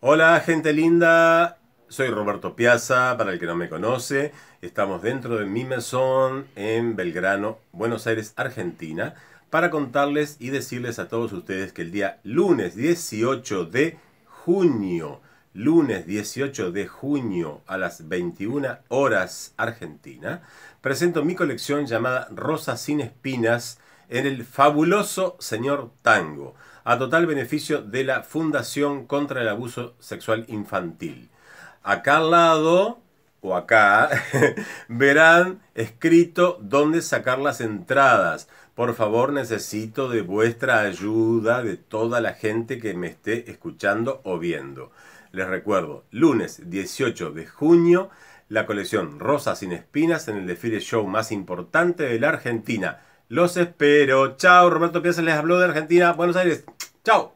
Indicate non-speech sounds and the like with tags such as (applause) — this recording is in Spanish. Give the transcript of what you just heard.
Hola gente linda, soy Roberto Piazza, para el que no me conoce, estamos dentro de mi mesón en Belgrano, Buenos Aires, Argentina, para contarles y decirles a todos ustedes que el día lunes 18 de junio, lunes 18 de junio a las 21 horas Argentina, presento mi colección llamada Rosas sin Espinas, en el fabuloso señor Tango, a total beneficio de la Fundación contra el Abuso Sexual Infantil. Acá al lado, o acá, (laughs) verán escrito dónde sacar las entradas. Por favor, necesito de vuestra ayuda, de toda la gente que me esté escuchando o viendo. Les recuerdo, lunes 18 de junio, la colección Rosa sin Espinas en el desfile show más importante de la Argentina, los espero. Chao, Roberto Piazza les habló de Argentina, Buenos Aires. Chao.